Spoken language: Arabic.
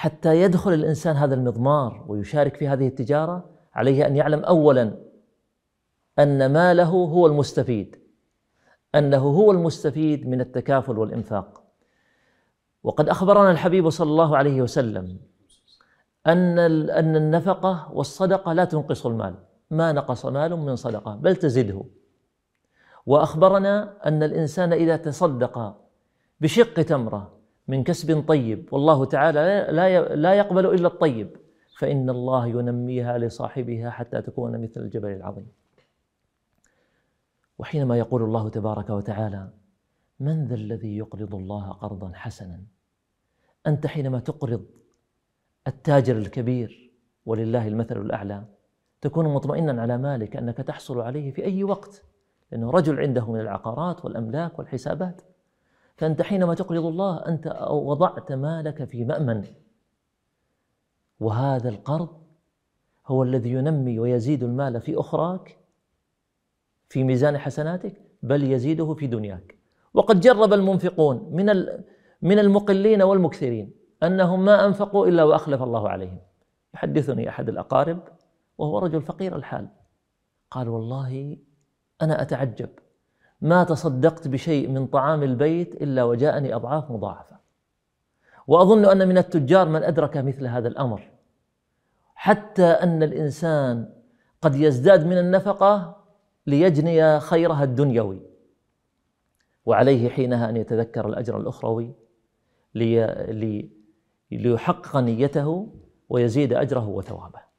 حتى يدخل الانسان هذا المضمار ويشارك في هذه التجاره عليه ان يعلم اولا ان ماله هو المستفيد انه هو المستفيد من التكافل والانفاق وقد اخبرنا الحبيب صلى الله عليه وسلم ان ان النفقه والصدقه لا تنقص المال ما نقص مال من صدقه بل تزده واخبرنا ان الانسان اذا تصدق بشق تمره من كسب طيب والله تعالى لا لا يقبل الا الطيب فان الله ينميها لصاحبها حتى تكون مثل الجبل العظيم. وحينما يقول الله تبارك وتعالى: من ذا الذي يقرض الله قرضا حسنا؟ انت حينما تقرض التاجر الكبير ولله المثل الاعلى تكون مطمئنا على مالك انك تحصل عليه في اي وقت لانه رجل عنده من العقارات والاملاك والحسابات فأنت حينما تقرض الله أنت وضعت مالك في مأمن وهذا القرض هو الذي ينمي ويزيد المال في أخراك في ميزان حسناتك بل يزيده في دنياك وقد جرب المنفقون من من المقلين والمكثرين أنهم ما أنفقوا إلا وأخلف الله عليهم يحدثني أحد الأقارب وهو رجل فقير الحال قال والله أنا أتعجب ما تصدقت بشيء من طعام البيت إلا وجاءني أضعاف مضاعفة وأظن أن من التجار من أدرك مثل هذا الأمر حتى أن الإنسان قد يزداد من النفقة ليجني خيرها الدنيوي وعليه حينها أن يتذكر الأجر الأخروي لي ليحقق نيته ويزيد أجره وثوابه